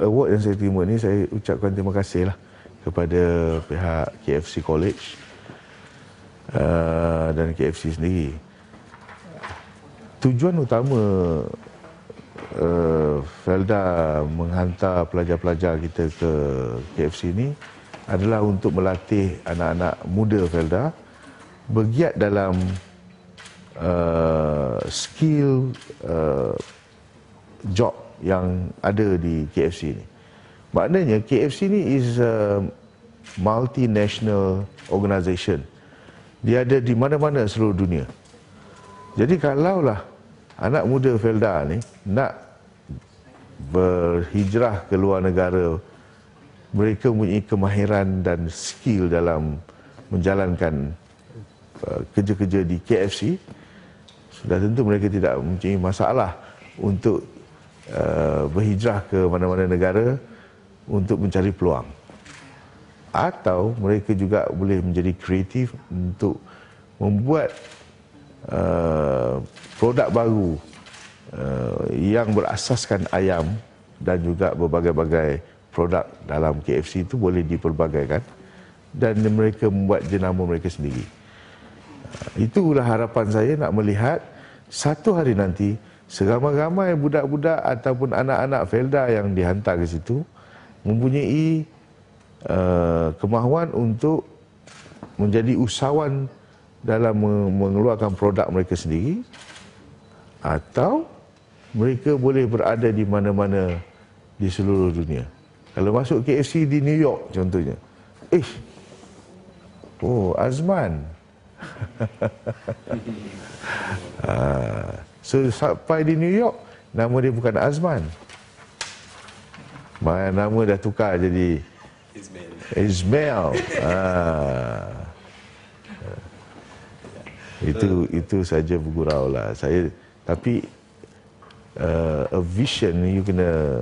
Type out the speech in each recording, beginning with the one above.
Award yang saya terima ini saya ucapkan terima kasih lah kepada pihak KFC College uh, dan KFC sendiri. Tujuan utama uh, Felda menghantar pelajar-pelajar kita ke KFC ini adalah untuk melatih anak-anak muda Felda bergiat dalam uh, skill uh, job yang ada di KFC ni. Maknanya KFC ni is a multinational organisation. Dia ada di mana-mana seluruh dunia. Jadi kalaulah anak muda Felda ni nak berhijrah ke luar negara, mereka mempunyai kemahiran dan skill dalam menjalankan uh, kerja-kerja di KFC, sudah tentu mereka tidak mempunyai masalah untuk Uh, berhijrah ke mana-mana negara untuk mencari peluang. Atau mereka juga boleh menjadi kreatif untuk membuat uh, produk baru uh, yang berasaskan ayam dan juga berbagai-bagai produk dalam KFC itu boleh diperbagaikan dan mereka membuat jenama mereka sendiri. Uh, itulah harapan saya nak melihat satu hari nanti Seramai-ramai budak-budak ataupun anak-anak Felda yang dihantar ke situ mempunyai uh, kemahuan untuk menjadi usahawan dalam mengeluarkan produk mereka sendiri atau mereka boleh berada di mana-mana di seluruh dunia. Kalau masuk KFC di New York contohnya. Eh. Oh, Azman. ah. So sampai di New York Nama dia bukan Azman Nama dah tukar jadi Ismail ah. Itu uh. itu saja bergurau lah Saya, Tapi uh, A vision you kena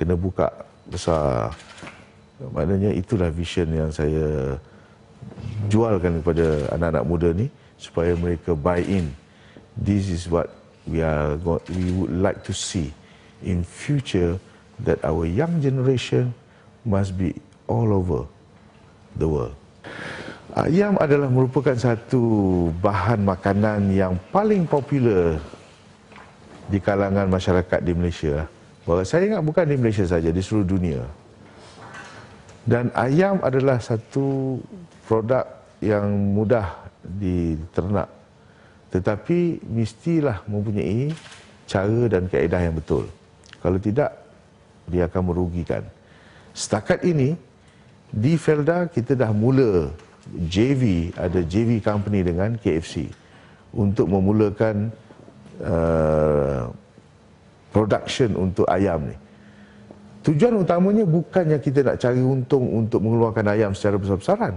Kena buka besar Maknanya itulah vision yang saya Jualkan kepada anak-anak muda ni Supaya mereka buy in this is what we are we would like to see in future that our young generation must be all over the world. Ayam ah, adalah merupakan satu bahan makanan yang paling popular di kalangan masyarakat di Malaysia. Bahawa saya ingat bukan di Malaysia saja, di seluruh dunia. Dan ayam adalah satu produk yang mudah diternak tetapi mestilah mempunyai cara dan kaedah yang betul. Kalau tidak, dia akan merugikan. Setakat ini, di Felda kita dah mula JV, ada JV company dengan KFC untuk memulakan uh, production untuk ayam ni. Tujuan utamanya bukannya kita nak cari untung untuk mengeluarkan ayam secara besar-besaran.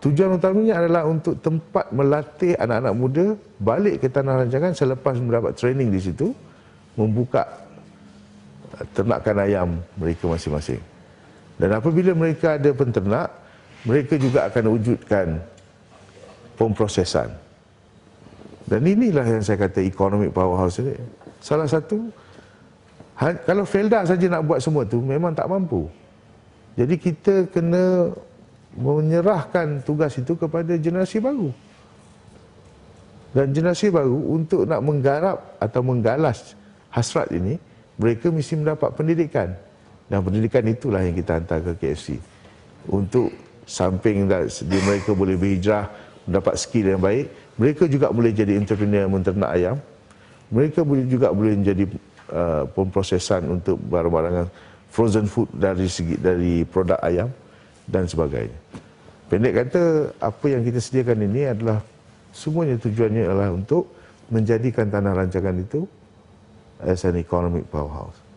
Tujuan utamanya adalah untuk tempat melatih anak-anak muda balik ke tanah rancangan selepas mendapat training di situ membuka eh, ternakan ayam mereka masing-masing. Dan apabila mereka ada penternak, mereka juga akan wujudkan pemprosesan. Dan inilah yang saya kata ekonomi powerhouse ini. Salah satu, ha, kalau Felda saja nak buat semua tu memang tak mampu. Jadi kita kena menyerahkan tugas itu kepada generasi baru. Dan generasi baru untuk nak menggarap atau menggalas hasrat ini, mereka mesti mendapat pendidikan. Dan pendidikan itulah yang kita hantar ke KFC. Untuk samping dari mereka boleh berhijrah, mendapat skill yang baik, mereka juga boleh jadi entrepreneur menternak ayam. Mereka boleh juga boleh menjadi uh, pemprosesan untuk barang-barang frozen food dari segi dari produk ayam dan sebagainya. Pendek kata, apa yang kita sediakan ini adalah semuanya tujuannya adalah untuk menjadikan tanah rancangan itu as an economic powerhouse.